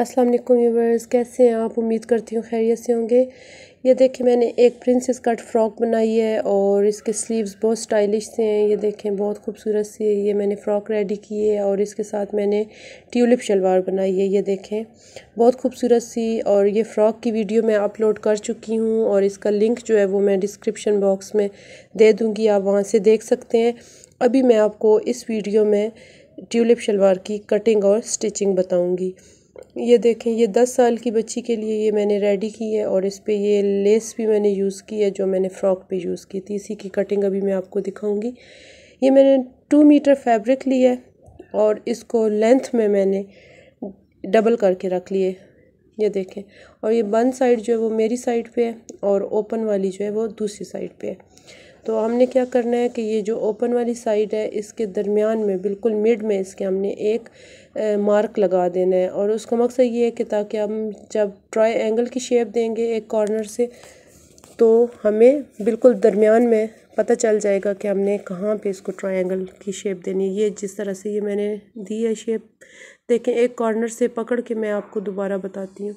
अस्सलाम वालेकुम व्यूवर्स कैसे हैं आप उम्मीद करती हूँ खैरियत से होंगे ये देखिए मैंने एक प्रिंसेस कट फ्रॉक बनाई है और इसके स्लीव्स बहुत स्टाइलिश से हैं ये देखें बहुत खूबसूरत सी है ये मैंने फ़्रॉक रेडी की है और इसके साथ मैंने ट्यूलिप शलवार बनाई है ये देखें बहुत खूबसूरत सी और ये फ़्रॉक की वीडियो मैं अपलोड कर चुकी हूँ और इसका लिंक जो है वो मैं डिस्क्रिप्शन बॉक्स में दे दूँगी आप वहाँ से देख सकते हैं अभी मैं आपको इस वीडियो में ट्यूलिप शलवार की कटिंग और स्टिचिंग बताऊँगी ये देखें ये दस साल की बच्ची के लिए ये मैंने रेडी की है और इस पर ये लेस भी मैंने यूज़ की है जो मैंने फ़्रॉक पे यूज़ की थी इसी की कटिंग अभी मैं आपको दिखाऊंगी ये मैंने टू मीटर फैब्रिक लिया है और इसको लेंथ में मैंने डबल करके रख लिए ये देखें और ये बंद साइड जो है वो मेरी साइड पे है और ओपन वाली जो है वो दूसरी साइड पर है तो हमने क्या करना है कि ये जो ओपन वाली साइड है इसके दरमियान में बिल्कुल मिड में इसके हमने एक मार्क लगा देना है और उसका मकसद ये है कि ताकि हम जब ट्राई एंगल की शेप देंगे एक कॉर्नर से तो हमें बिल्कुल दरमियान में पता चल जाएगा कि हमने कहाँ पे इसको ट्रायंगल की शेप देनी है ये जिस तरह से ये मैंने दी है शेप देखें एक कॉर्नर से पकड़ के मैं आपको दोबारा बताती हूँ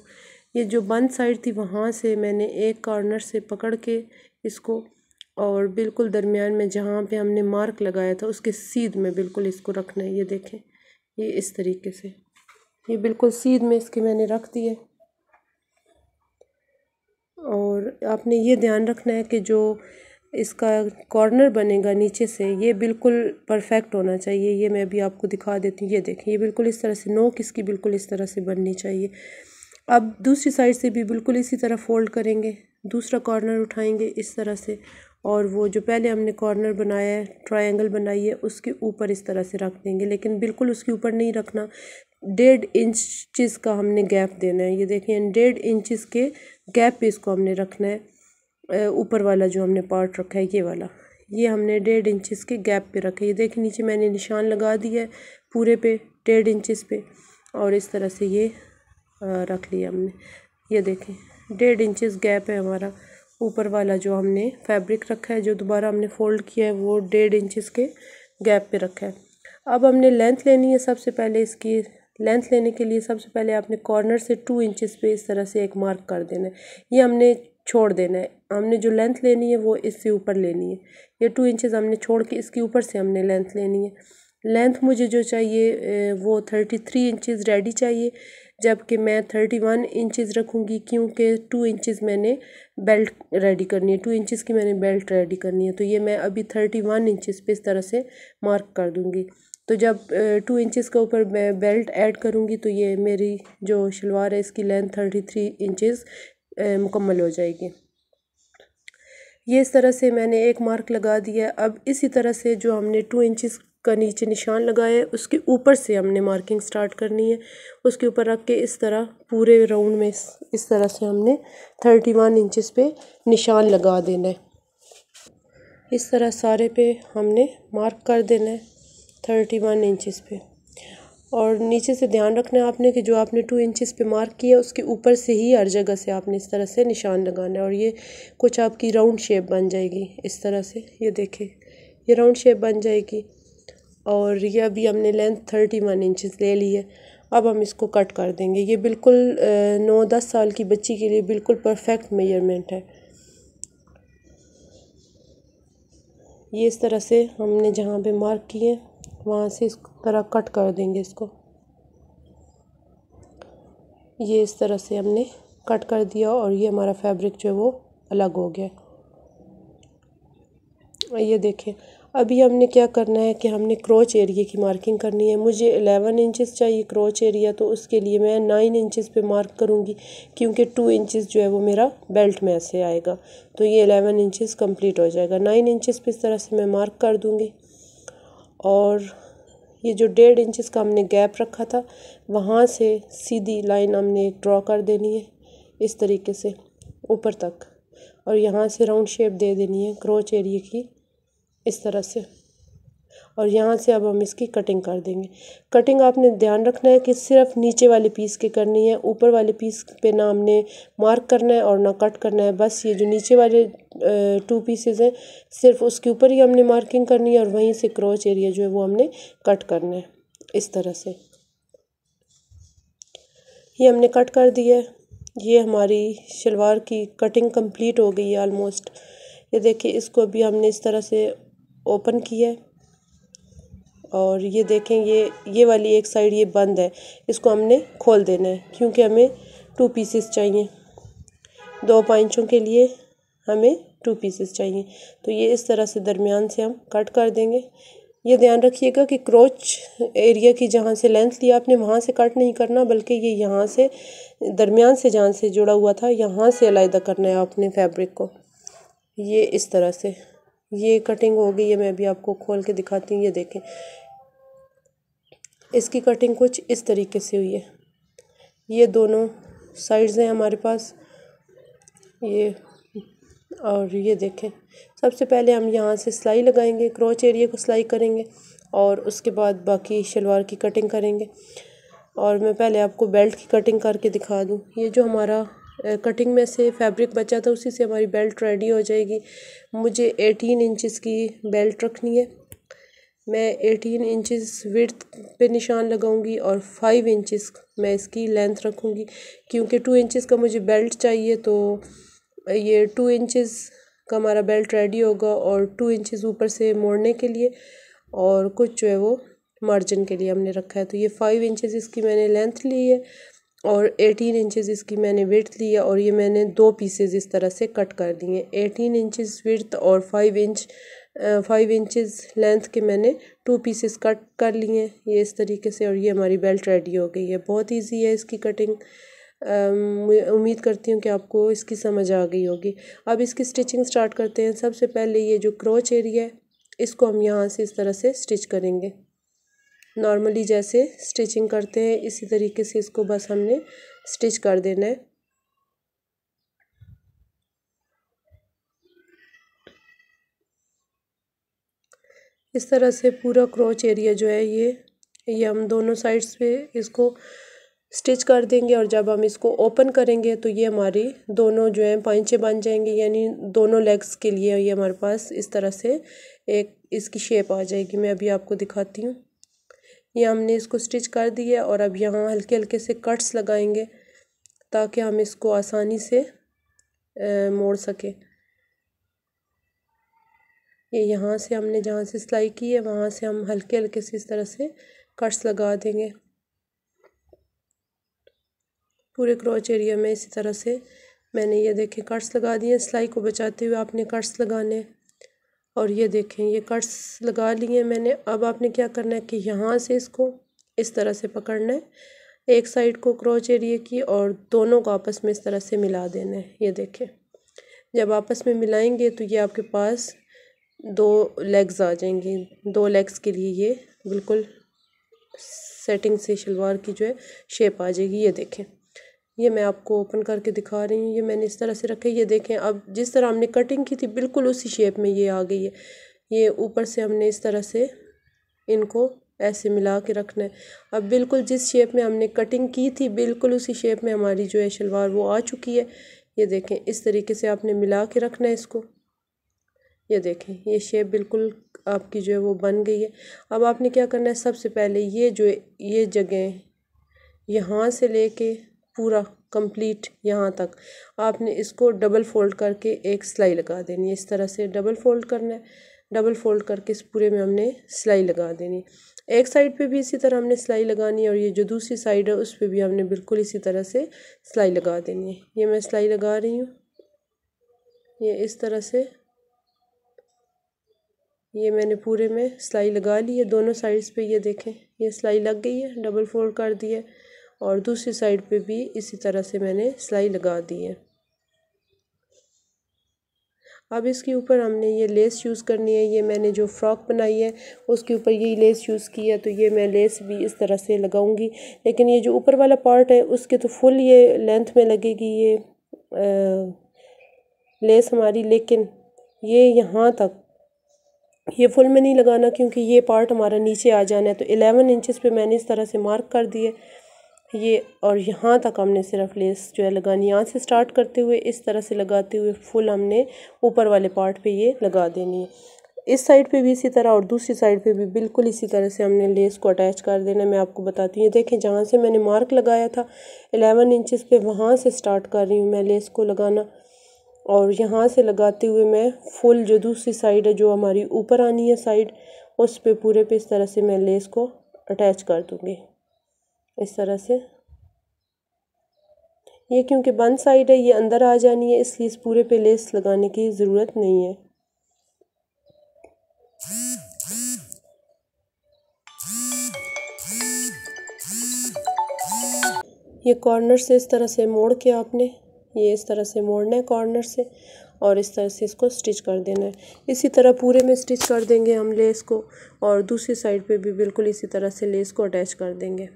ये जो बंद साइड थी वहाँ से मैंने एक कॉर्नर से पकड़ के इसको और बिल्कुल दरमियान में जहाँ पे हमने मार्क लगाया था उसके सीध में बिल्कुल इसको रखना है ये देखें ये इस तरीके से ये बिल्कुल सीध में इसके मैंने रख दिए और आपने ये ध्यान रखना है कि जो इसका कॉर्नर बनेगा नीचे से ये बिल्कुल परफेक्ट होना चाहिए ये मैं अभी आपको दिखा देती हूँ ये देखें ये बिल्कुल इस तरह से नोक इसकी बिल्कुल इस तरह से बननी चाहिए अब दूसरी साइड से भी बिल्कुल इसी तरह फोल्ड करेंगे दूसरा कॉर्नर उठाएंगे इस तरह से और वो जो पहले हमने कॉर्नर बनाया है ट्रायंगल बनाई है उसके ऊपर इस तरह से रख देंगे लेकिन बिल्कुल उसके ऊपर नहीं रखना डेढ़ चीज़ का हमने गैप देना है ये देखें डेढ़ इंचिस के गैप पे इसको हमने रखना है ऊपर वाला जो हमने पार्ट रखा है ये वाला ये हमने डेढ़ इंचिस के गैप पे रखा है ये देखें नीचे मैंने निशान लगा दिया है पूरे पे डेढ़ इंचिस पे और इस तरह से ये रख लिया हमने ये देखें डेढ़ इंचिस गैप है हमारा ऊपर वाला जो हमने फैब्रिक रखा है जो दोबारा हमने फोल्ड किया है वो डेढ़ इंचेस के गैप पे रखा है अब हमने लेंथ लेनी है सबसे पहले इसकी लेंथ लेने के लिए सबसे पहले आपने कॉर्नर से टू इंचेस पे इस तरह से एक मार्क कर देना है ये हमने छोड़ देना है हमने जो लेंथ लेनी है वो इससे ऊपर लेनी है ये टू इंचेस हमने छोड़ के इसके ऊपर से हमने लेंथ लेनी है लेंथ मुझे जो चाहिए वो थर्टी थ्री इंचज़ रेडी चाहिए जबकि मैं थर्टी वन इंचज़ रखूँगी क्योंकि टू इंचज़ मैंने बेल्ट रेडी करनी है टू इंचज़ की मैंने बेल्ट रेडी करनी है तो ये मैं अभी थर्टी वन इंचज़ पर इस तरह से मार्क कर दूँगी तो जब टू इंचज़ के ऊपर मैं बेल्ट ऐड करूँगी तो ये मेरी जो शलवार है इसकी लेंथ थर्टी थ्री इंचज़ मुकम्मल हो जाएगी ये इस तरह से मैंने एक मार्क लगा दिया अब इसी तरह से जो हमने टू इंचज़ का नीचे निशान लगाया है उसके ऊपर से हमने मार्किंग स्टार्ट करनी है उसके ऊपर रख के इस तरह पूरे राउंड में इस, तरह से हमने थर्टी वन इंचज़ पे निशान लगा देना है इस तरह सारे पे हमने मार्क कर देना है थर्टी वन इंचज़ पर और नीचे से ध्यान रखना है आपने कि जो आपने टू इंचज़ पे मार्क किया उसके ऊपर से ही हर जगह से आपने इस तरह से निशान लगाना है और ये कुछ आपकी राउंड शेप बन जाएगी इस तरह से ये देखें ये राउंड शेप बन जाएगी और ये अभी हमने लेंथ थर्टी वन इंचज़ ले ली है अब हम इसको कट कर देंगे ये बिल्कुल नौ दस साल की बच्ची के लिए बिल्कुल परफेक्ट मेजरमेंट है ये इस तरह से हमने जहाँ पे मार्क किए वहाँ से इस तरह कट कर देंगे इसको ये इस तरह से हमने कट कर दिया और ये हमारा फैब्रिक जो है वो अलग हो गया ये देखें अभी हमने क्या करना है कि हमने क्रोच एरिया की मार्किंग करनी है मुझे एलेवन इंचेस चाहिए क्रोच एरिया तो उसके लिए मैं नाइन इंचेस पे मार्क करूँगी क्योंकि टू इंचेस जो है वो मेरा बेल्ट में ऐसे आएगा तो ये एलेवन इंचेस कंप्लीट हो जाएगा नाइन इंचेस पे इस तरह से मैं मार्क कर दूँगी और ये जो डेढ़ इंचज़ का हमने गैप रखा था वहाँ से सीधी लाइन हमने एक ड्रॉ कर देनी है इस तरीके से ऊपर तक और यहाँ से राउंड शेप दे देनी है क्रोच एरिए की इस तरह से और यहाँ से अब हम इसकी कटिंग कर देंगे कटिंग आपने ध्यान रखना है कि सिर्फ नीचे वाले पीस की करनी है ऊपर वाले पीस पे ना हमने मार्क करना है और ना कट करना है बस ये जो नीचे वाले टू पीसेज़ हैं सिर्फ उसके ऊपर ही हमने मार्किंग करनी है और वहीं से क्रॉच एरिया जो है वो हमने कट करना है इस तरह से ये हमने कट कर दिया है ये हमारी शलवार की कटिंग कम्प्लीट हो गई है ऑलमोस्ट ये देखिए इसको अभी हमने इस तरह से ओपन किया और ये देखें ये ये वाली एक साइड ये बंद है इसको हमने खोल देना है क्योंकि हमें टू पीसेस चाहिए दो पाइंचों के लिए हमें टू पीसेस चाहिए तो ये इस तरह से दरमियान से हम कट कर देंगे ये ध्यान रखिएगा कि क्रोच एरिया की जहाँ से लेंथ लिया आपने वहाँ से कट नहीं करना बल्कि ये यहाँ से दरमियान से जहाँ से जुड़ा हुआ था यहाँ से अलहदा करना है आपने फैब्रिक को ये इस तरह से ये कटिंग हो गई है मैं अभी आपको खोल के दिखाती हूँ ये देखें इसकी कटिंग कुछ इस तरीके से हुई है ये दोनों साइड्स हैं हमारे पास ये और ये देखें सबसे पहले हम यहाँ से सिलाई लगाएंगे क्रोच एरिया को सिलाई करेंगे और उसके बाद बाकी शलवार की कटिंग करेंगे और मैं पहले आपको बेल्ट की कटिंग करके दिखा दूँ ये जो हमारा कटिंग में से फैब्रिक बचा था उसी से हमारी बेल्ट रेडी हो जाएगी मुझे एटीन इंचज़ की बेल्ट रखनी है मैं एटीन इंचज़ विर्थ पे निशान लगाऊंगी और फाइव इंचज़ मैं इसकी लेंथ रखूंगी क्योंकि टू इंचज़ का मुझे बेल्ट चाहिए तो ये टू इंचज़ का हमारा बेल्ट रेडी होगा और टू इंचज़ ऊपर से मोड़ने के लिए और कुछ जो है वो मार्जिन के लिए हमने रखा है तो ये फाइव इंचज़ इसकी मैंने लेंथ ली है और एटीन इंचेस इसकी मैंने ली लिया और ये मैंने दो पीसेज इस तरह से कट कर दिए एटीन इंचेस विर्थ और five inch five inches length के मैंने टू पीसेस कट कर लिए ये इस तरीके से और ये हमारी बेल्ट रेडी हो गई है बहुत इजी है इसकी कटिंग उम्मीद करती हूँ कि आपको इसकी समझ आ गई होगी अब इसकी स्टिचिंग स्टार्ट करते हैं सबसे पहले ये जो क्रोच एरिया है इसको हम यहाँ से इस तरह से स्टिच करेंगे नॉर्मली जैसे स्टिचिंग करते हैं इसी तरीके से इसको बस हमने स्टिच कर देना है इस तरह से पूरा क्रोच एरिया जो है ये ये हम दोनों साइड्स पे इसको स्टिच कर देंगे और जब हम इसको ओपन करेंगे तो ये हमारी दोनों जो है पाइंचे बन जाएंगे यानी दोनों लेग्स के लिए ये हमारे पास इस तरह से एक इसकी शेप आ जाएगी मैं अभी आपको दिखाती हूँ ये हमने इसको स्टिच कर दिया और अब यहाँ हल्के हल्के से कट्स लगाएंगे ताकि हम इसको आसानी से मोड़ सकें ये यहाँ से हमने जहाँ से सिलाई की है वहाँ से हम हल्के हल्के से इस तरह से कट्स लगा देंगे पूरे क्रॉच एरिया में इसी तरह से मैंने ये देखे कट्स लगा दिए सिलाई को बचाते हुए आपने कट्स लगाने और ये देखें ये कट्स लगा लिए मैंने अब आपने क्या करना है कि यहाँ से इसको इस तरह से पकड़ना है एक साइड को क्रोच एरिए की और दोनों को आपस में इस तरह से मिला देना है ये देखें जब आपस में मिलाएंगे तो ये आपके पास दो लेग्स आ जाएंगे दो लेग्स के लिए ये बिल्कुल सेटिंग से शलवार की जो है शेप आ जाएगी ये देखें ये मैं आपको ओपन करके दिखा रही हूँ ये मैंने इस तरह से रखा है ये देखें अब जिस तरह हमने कटिंग की थी बिल्कुल उसी शेप में ये आ गई है ये ऊपर से हमने इस तरह से इनको ऐसे मिला के रखना है अब बिल्कुल जिस शेप में हमने कटिंग की थी बिल्कुल उसी शेप में हमारी जो है शलवार वो आ चुकी है ये देखें इस तरीके से आपने मिला के रखना है इसको ये देखें ये शेप बिल्कुल आपकी जो है वो बन गई है अब आपने क्या करना है सबसे पहले ये जो ये जगह यहाँ से लेके पूरा कंप्लीट यहाँ तक आपने इसको डबल फोल्ड करके एक सिलाई लगा देनी है इस तरह से डबल फोल्ड करना है डबल फोल्ड करके इस पूरे में हमने सिलाई लगा देनी एक साइड पे भी इसी तरह हमने सिलाई लगानी है और ये जो दूसरी साइड है उस पर भी हमने बिल्कुल इसी तरह से सिलाई लगा देनी है ये मैं सिलाई लगा रही हूँ ये इस तरह से ये मैंने पूरे में सिलाई लगा ली है दोनों साइड्स पे ये देखें ये सिलाई लग गई है डबल फोल्ड कर दी है और दूसरी साइड पे भी इसी तरह से मैंने सिलाई लगा दी है अब इसके ऊपर हमने ये लेस यूज़ करनी है ये मैंने जो फ्रॉक बनाई है उसके ऊपर ये लेस यूज़ की है तो ये मैं लेस भी इस तरह से लगाऊंगी लेकिन ये जो ऊपर वाला पार्ट है उसके तो फुल ये लेंथ में लगेगी ये आ, लेस हमारी लेकिन ये यहाँ तक ये फुल में नहीं लगाना क्योंकि ये पार्ट हमारा नीचे आ जाना है तो एलेवन इंचज़ पर मैंने इस तरह से मार्क कर दिए ये और यहाँ तक हमने सिर्फ लेस जो है लगानी यहाँ से स्टार्ट करते हुए इस तरह से लगाते हुए फुल हमने ऊपर वाले पार्ट पे ये लगा देनी है इस साइड पे भी इसी तरह और दूसरी साइड पे भी बिल्कुल इसी तरह से हमने लेस को अटैच कर देना मैं आपको बताती हूँ देखें जहाँ से मैंने मार्क लगाया था एलेवन इंचज़ पर वहाँ से स्टार्ट कर रही हूँ मैं लेस को लगाना और यहाँ से लगाते हुए मैं फुल जो दूसरी साइड है जो हमारी ऊपर आनी है साइड उस पर पूरे पे इस तरह से मैं लेस को अटैच कर दूँगी इस तरह से ये क्योंकि बंद साइड है ये अंदर आ जानी है इसलिए इस पूरे पे लेस लगाने की ज़रूरत नहीं है ये कॉर्नर से इस तरह से मोड़ के आपने ये इस तरह से मोड़ना है कॉर्नर से और इस तरह से इसको स्टिच कर देना है इसी तरह पूरे में स्टिच कर देंगे हम लेस को और दूसरी साइड पे भी बिल्कुल इसी तरह से लेस को अटैच कर देंगे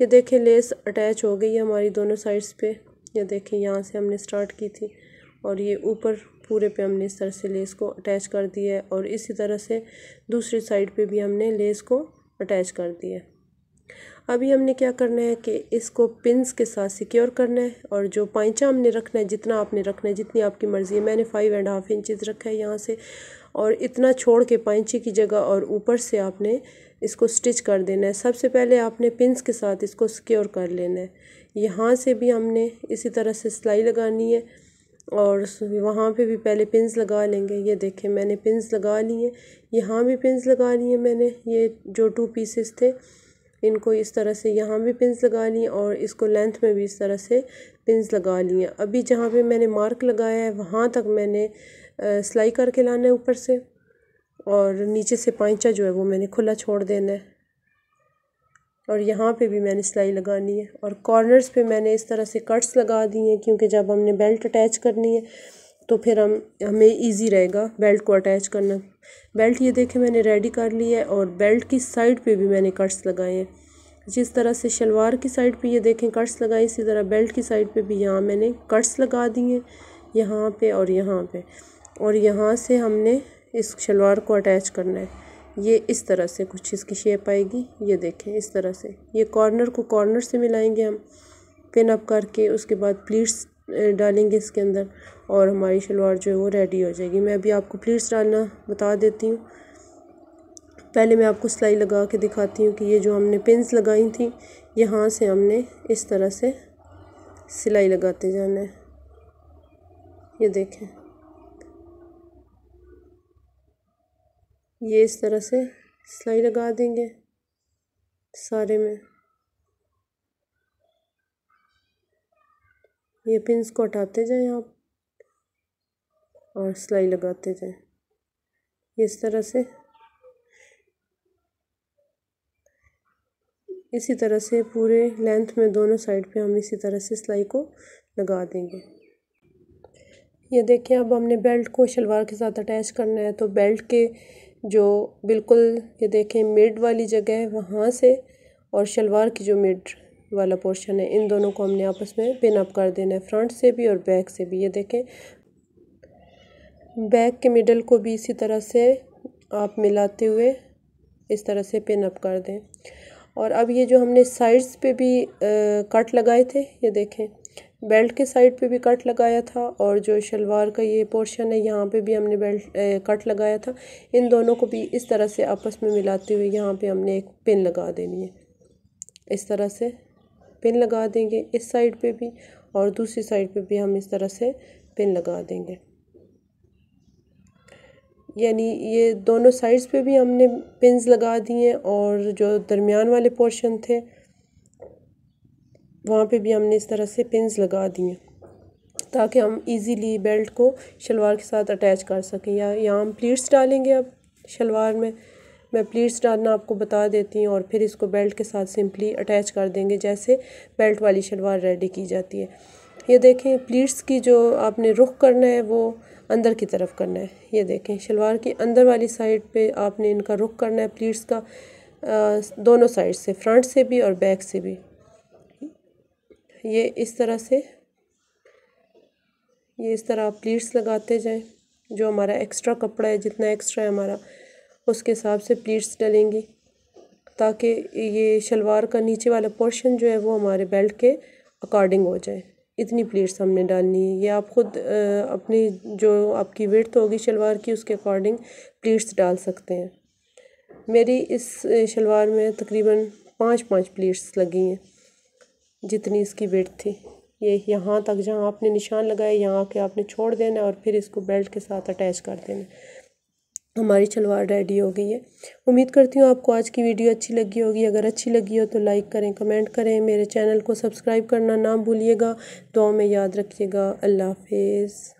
ये देखिए लेस अटैच हो गई है हमारी दोनों साइड्स पे ये देखिए यहाँ से हमने स्टार्ट की थी और ये ऊपर पूरे पे हमने इस तरह से लेस को अटैच कर दिया है और इसी तरह से दूसरी साइड पे भी हमने लेस को अटैच कर दिया है अभी हमने क्या करना है कि इसको पिंस के साथ सिक्योर करना है और जो पाइचा हमने रखना है जितना आपने रखना है जितनी आपकी मर्ज़ी है मैंने फ़ाइव एंड हाफ़ इंचज़ रखा है यहाँ से और इतना छोड़ के पैंची की जगह और ऊपर से आपने इसको स्टिच कर देना है सबसे पहले आपने पिंस के साथ इसको सिक्योर कर लेना है यहाँ से भी हमने इसी तरह से सिलाई लगानी है और वहाँ पे भी पहले पिंस लगा लेंगे ये देखें मैंने पिंस लगा ली हैं यहाँ भी पिंस लगा ली हैं मैंने ये जो टू पीसेस थे इनको इस तरह से यहाँ भी पिंस लगा ली और इसको लेंथ में भी इस तरह से पिंस लगा ली हैं अभी जहाँ पे मैंने मार्क लगाया है वहाँ तक मैंने सिलाई करके लाना है ऊपर से और नीचे से पाइचा जो है वो मैंने खुला छोड़ देना है और यहाँ पे भी मैंने सिलाई लगानी है और कॉर्नर्स पे मैंने इस तरह से कट्स लगा दिए हैं क्योंकि जब हमने बेल्ट अटैच करनी है तो फिर हम हमें इजी रहेगा बेल्ट को अटैच करना बेल्ट ये देखें मैंने रेडी कर ली है और बेल्ट की साइड पे भी मैंने कट्स लगाए हैं जिस तरह से शलवार की साइड पे ये देखें कट्स लगाए इसी तरह बेल्ट की साइड पर भी यहाँ मैंने कट्स लगा दिए हैं यहाँ पर और यहाँ पर और यहाँ से हमने इस शलवार को अटैच करना है ये इस तरह से कुछ इसकी शेप आएगी ये देखें इस तरह से ये कॉर्नर को कॉर्नर से मिलाएंगे हम पिन अप करके उसके बाद प्लीट्स डालेंगे इसके अंदर और हमारी शलवार जो है वो रेडी हो जाएगी मैं अभी आपको प्लीट्स डालना बता देती हूँ पहले मैं आपको सिलाई लगा के दिखाती हूँ कि ये जो हमने पिंस लगाई थी यहाँ से हमने इस तरह से सिलाई लगाते जाना है ये देखें ये इस तरह से सिलाई लगा देंगे सारे में ये पिंस को हटाते जाएं आप और सिलाई लगाते जाएं इस तरह से इसी तरह से पूरे लेंथ में दोनों साइड पे हम इसी तरह से सिलाई को लगा देंगे ये देखें अब हमने बेल्ट को शलवार के साथ अटैच करना है तो बेल्ट के जो बिल्कुल ये देखें मिड वाली जगह है वहाँ से और शलवार की जो मिड वाला पोर्शन है इन दोनों को हमने आपस में पिन अप कर देना है फ्रंट से भी और बैक से भी ये देखें बैक के मिडल को भी इसी तरह से आप मिलाते हुए इस तरह से पिन अप कर दें और अब ये जो हमने साइड्स पे भी आ, कट लगाए थे ये देखें बेल्ट के साइड पे भी कट लगाया था और जो शलवार का ये पोर्शन है यहाँ पे भी हमने बेल्ट ए, कट लगाया था इन दोनों को भी इस तरह से आपस में मिलाते हुए यहाँ पे हमने एक पिन लगा देनी है इस तरह से पिन लगा देंगे इस साइड पे भी और दूसरी साइड पे भी हम इस तरह से पिन लगा देंगे यानी ये दोनों साइड्स पे भी हमने पिन लगा दिए और जो दरमियान वाले पोर्शन थे वहाँ पे भी हमने इस तरह से पिंस लगा दिए ताकि हम इजीली बेल्ट को शलवार के साथ अटैच कर सकें या यहाँ हम प्लीट्स डालेंगे अब शलवार में मैं प्लीट्स डालना आपको बता देती हूँ और फिर इसको बेल्ट के साथ सिंपली अटैच कर देंगे जैसे बेल्ट वाली शलवार रेडी की जाती है ये देखें प्लीट्स की जो आपने रुख करना है वो अंदर की तरफ करना है ये देखें शलवार की अंदर वाली साइड पे आपने इनका रुख करना है प्लीट्स का आ, दोनों साइड से फ्रंट से भी और बैक से भी ये इस तरह से ये इस तरह आप प्लीट्स लगाते जाएं जो हमारा एक्स्ट्रा कपड़ा है जितना एक्स्ट्रा है हमारा उसके हिसाब से प्लीट्स डलेंगी ताकि ये शलवार का नीचे वाला पोर्शन जो है वो हमारे बेल्ट के अकॉर्डिंग हो जाए इतनी प्लीट्स हमने डालनी है या आप ख़ुद अपनी जो आपकी वर्थ होगी शलवार की उसके अकॉर्डिंग प्लीट्स डाल सकते हैं मेरी इस शलवार में तकरीबन पाँच पाँच प्लीट्स लगी हैं जितनी इसकी बेट थी ये यहाँ तक जहाँ आपने निशान लगाया यहाँ के आपने छोड़ देना और फिर इसको बेल्ट के साथ अटैच कर देना हमारी चलवार रेडी हो गई है उम्मीद करती हूँ आपको आज की वीडियो अच्छी लगी होगी अगर अच्छी लगी हो तो लाइक करें कमेंट करें मेरे चैनल को सब्सक्राइब करना ना भूलिएगा दुआ में याद रखिएगा अल्लाह हाफिज़